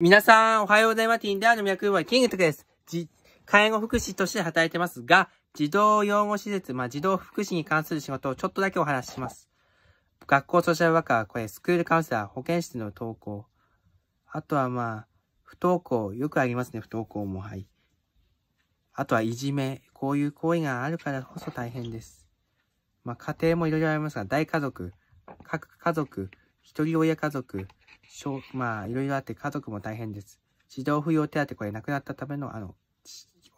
皆さん、おはようございます。ディンダーの脈はキングトクです。じ、介護福祉として働いてますが、児童養護施設、まあ、児童福祉に関する仕事をちょっとだけお話しします。学校ソーシャルワーカー、これ、スクールカウンセラー、保健室の登校。あとはまあ、不登校、よくありますね、不登校も、はい。あとはいじめ、こういう行為があるからこそ大変です。まあ、家庭もいろいろありますが、大家族、各家族、一人親家族、まあ、いろいろあって家族も大変です。児童扶養手当、これ亡くなったための、あの、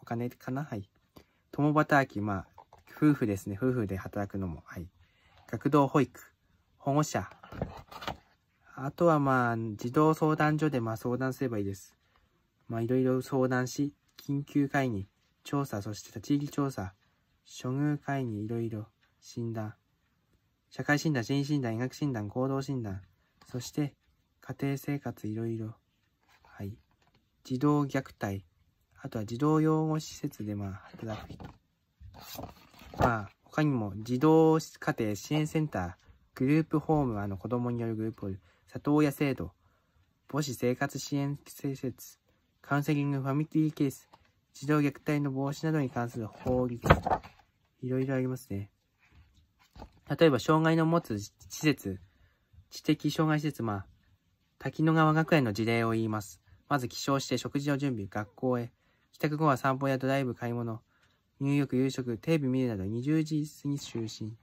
お金かなはい。共働き、まあ、夫婦ですね。夫婦で働くのも、はい。学童保育、保護者。あとはまあ、児童相談所でまあ相談すればいいです。まあ、いろいろ相談し、緊急会議、調査、そして立ち入り調査、処遇会議、いろいろ、診断、社会診断、人身診断、医学診断、行動診断、そして、家庭生活いろいろ、はい、児童虐待、あとは児童養護施設でまあ働く人、まあ、他にも児童家庭支援センター、グループホーム、あの子供によるグループホー里親制度、母子生活支援施設、カウンセリングファミリーケース、児童虐待の防止などに関する法律、いろいろありますね。例えば、障害の持つ施設、知的障害施設、まあ、滝野川学園の事例を言います。まず起床して食事の準備、学校へ。帰宅後は散歩やドライブ、買い物。入浴、夕食、テレビ見るなど20時過ぎに就寝。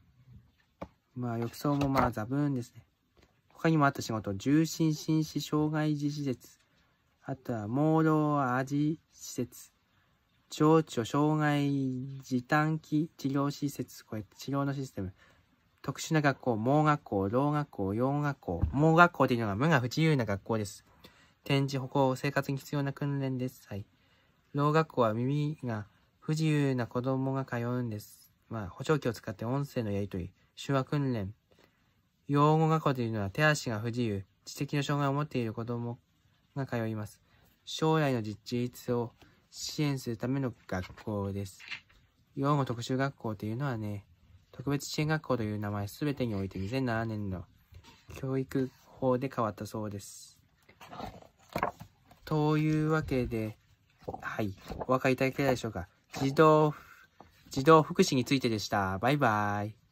まあ、浴槽もまあ、座分ですね。他にもあった仕事、重心心死障害児施設。あとは、盲導味施設。情緒障害時短期治療施設。これ、治療のシステム。特殊な学校、盲学校、老学校、洋学校、盲学校というのが無が不自由な学校です。展示、歩行、生活に必要な訓練です。はい。老学校は耳が不自由な子供が通うんです。まあ、補聴器を使って音声のやりとり、手話訓練。養護学校というのは手足が不自由、知的の障害を持っている子供が通います。将来の実立を支援するための学校です。養護特殊学校というのはね、特別支援学校という名前すべてにおいて2007年の教育法で変わったそうです。というわけで、はい、お分かりいただけたでしょうか。児童、児童福祉についてでした。バイバイ。